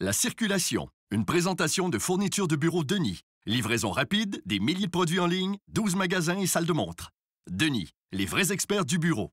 La circulation, une présentation de fourniture de bureau Denis. Livraison rapide, des milliers de produits en ligne, 12 magasins et salles de montre. Denis, les vrais experts du bureau.